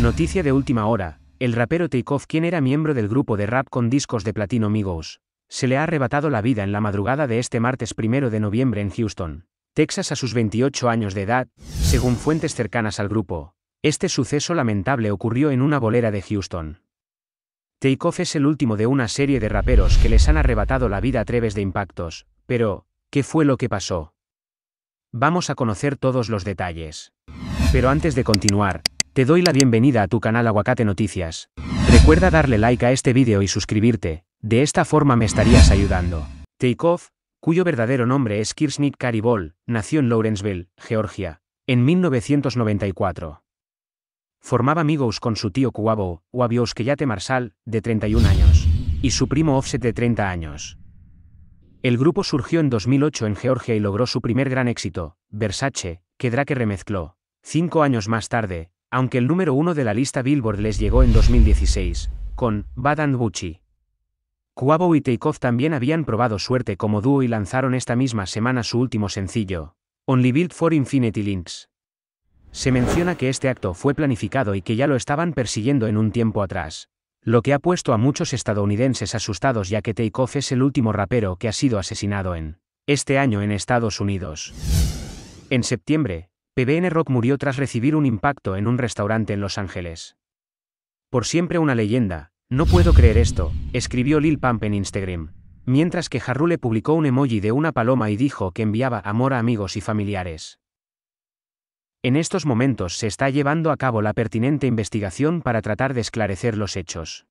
Noticia de última hora. El rapero Takeoff, quien era miembro del grupo de rap con discos de platino Migos, se le ha arrebatado la vida en la madrugada de este martes 1 de noviembre en Houston, Texas a sus 28 años de edad, según fuentes cercanas al grupo. Este suceso lamentable ocurrió en una bolera de Houston. Takeoff es el último de una serie de raperos que les han arrebatado la vida a través de impactos, pero, ¿qué fue lo que pasó? Vamos a conocer todos los detalles. Pero antes de continuar, te doy la bienvenida a tu canal Aguacate Noticias. Recuerda darle like a este vídeo y suscribirte, de esta forma me estarías ayudando. Takeoff, cuyo verdadero nombre es Kirsnik Karibol, nació en Lawrenceville, Georgia, en 1994. Formaba amigos con su tío Kuwabo, Yate Marsal, de 31 años, y su primo Offset de 30 años. El grupo surgió en 2008 en Georgia y logró su primer gran éxito, Versace, que Drake remezcló, cinco años más tarde, aunque el número uno de la lista Billboard les llegó en 2016, con Bad and Gucci. Quavo y Takeoff también habían probado suerte como dúo y lanzaron esta misma semana su último sencillo, Only Built for Infinity Links. Se menciona que este acto fue planificado y que ya lo estaban persiguiendo en un tiempo atrás, lo que ha puesto a muchos estadounidenses asustados ya que Takeoff es el último rapero que ha sido asesinado en este año en Estados Unidos. En septiembre, PBN Rock murió tras recibir un impacto en un restaurante en Los Ángeles. Por siempre una leyenda, no puedo creer esto, escribió Lil Pump en Instagram, mientras que Harrule publicó un emoji de una paloma y dijo que enviaba amor a amigos y familiares. En estos momentos se está llevando a cabo la pertinente investigación para tratar de esclarecer los hechos.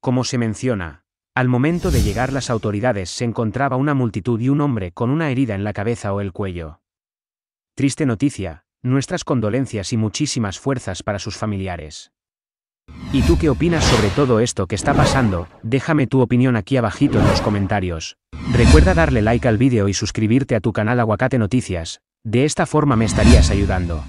Como se menciona, al momento de llegar las autoridades se encontraba una multitud y un hombre con una herida en la cabeza o el cuello triste noticia, nuestras condolencias y muchísimas fuerzas para sus familiares. ¿Y tú qué opinas sobre todo esto que está pasando? Déjame tu opinión aquí abajito en los comentarios. Recuerda darle like al vídeo y suscribirte a tu canal Aguacate Noticias, de esta forma me estarías ayudando.